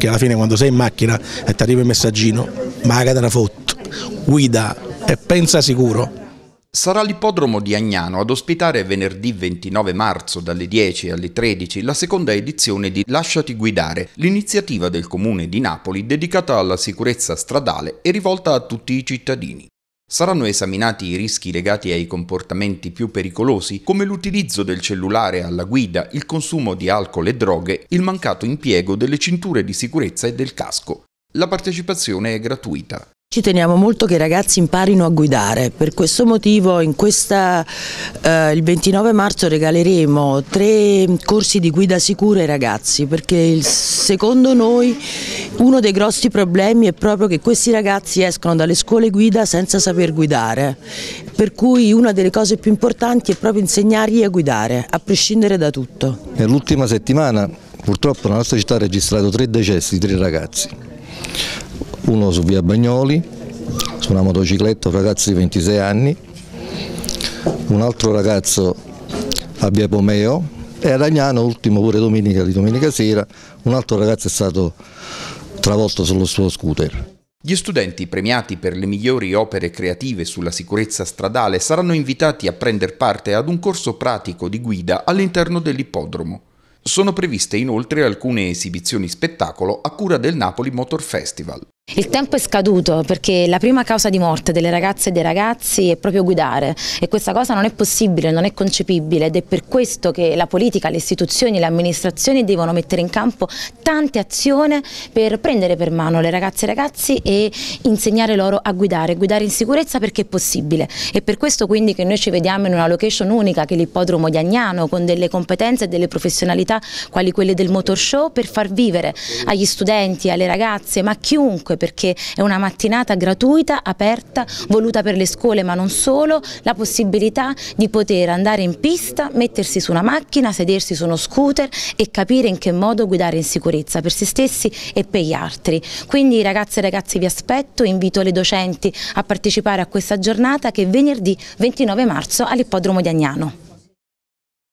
perché alla fine quando sei in macchina e ti arriva il messaggino, ma la una foto, guida e pensa sicuro. Sarà l'ippodromo di Agnano ad ospitare venerdì 29 marzo dalle 10 alle 13 la seconda edizione di Lasciati guidare, l'iniziativa del Comune di Napoli dedicata alla sicurezza stradale e rivolta a tutti i cittadini. Saranno esaminati i rischi legati ai comportamenti più pericolosi, come l'utilizzo del cellulare alla guida, il consumo di alcol e droghe, il mancato impiego delle cinture di sicurezza e del casco. La partecipazione è gratuita. Ci teniamo molto che i ragazzi imparino a guidare, per questo motivo questa, eh, il 29 marzo regaleremo tre corsi di guida sicura ai ragazzi perché il, secondo noi uno dei grossi problemi è proprio che questi ragazzi escono dalle scuole guida senza saper guidare, per cui una delle cose più importanti è proprio insegnargli a guidare, a prescindere da tutto. Nell'ultima settimana purtroppo la nostra città ha registrato tre decessi di tre ragazzi uno su via Bagnoli, su una motocicletta, un ragazzo di 26 anni, un altro ragazzo a via Pomeo e a Ragnano, ultimo pure domenica di domenica sera, un altro ragazzo è stato travolto sullo suo scooter. Gli studenti premiati per le migliori opere creative sulla sicurezza stradale saranno invitati a prendere parte ad un corso pratico di guida all'interno dell'ippodromo. Sono previste inoltre alcune esibizioni spettacolo a cura del Napoli Motor Festival. Il tempo è scaduto perché la prima causa di morte delle ragazze e dei ragazzi è proprio guidare e questa cosa non è possibile, non è concepibile ed è per questo che la politica, le istituzioni, le amministrazioni devono mettere in campo tante azioni per prendere per mano le ragazze e i ragazzi e insegnare loro a guidare, guidare in sicurezza perché è possibile. È per questo quindi che noi ci vediamo in una location unica che è l'ippodromo di Agnano con delle competenze e delle professionalità quali quelle del motor show per far vivere agli studenti, alle ragazze ma a chiunque perché è una mattinata gratuita, aperta, voluta per le scuole ma non solo, la possibilità di poter andare in pista, mettersi su una macchina, sedersi su uno scooter e capire in che modo guidare in sicurezza per se stessi e per gli altri. Quindi ragazze e ragazzi vi aspetto, invito le docenti a partecipare a questa giornata che è venerdì 29 marzo all'Ippodromo di Agnano.